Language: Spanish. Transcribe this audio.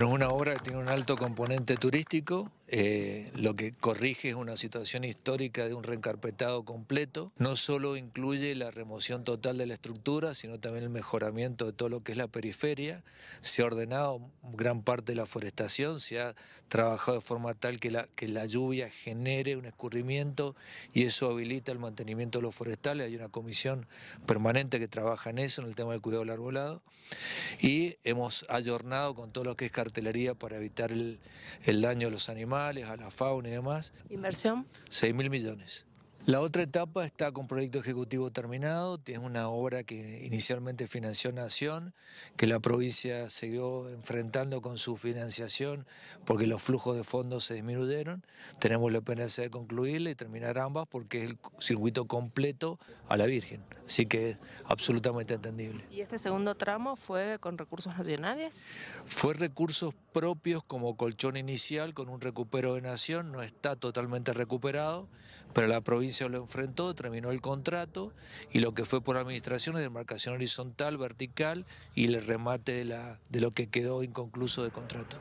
es una obra que tiene un alto componente turístico, eh, lo que corrige es una situación histórica de un reencarpetado completo. No solo incluye la remoción total de la estructura, sino también el mejoramiento de todo lo que es la periferia. Se ha ordenado gran parte de la forestación, se ha trabajado de forma tal que la, que la lluvia genere un escurrimiento y eso habilita el mantenimiento de los forestales. Hay una comisión permanente que trabaja en eso, en el tema del cuidado del arbolado. Y hemos ayornado con todo lo que es cartelería para evitar el, el daño a los animales a la fauna y demás. ¿Inversión? 6 mil millones. La otra etapa está con proyecto ejecutivo terminado, Tiene una obra que inicialmente financió Nación, que la provincia siguió enfrentando con su financiación porque los flujos de fondos se disminuyeron. Tenemos la pena de concluirla y terminar ambas porque es el circuito completo a la Virgen, así que es absolutamente entendible. ¿Y este segundo tramo fue con recursos nacionales? Fue recursos propios como colchón inicial con un recupero de Nación, no está totalmente recuperado, pero la provincia se lo enfrentó, terminó el contrato y lo que fue por administración es demarcación horizontal, vertical y el remate de, de lo que quedó inconcluso de contrato.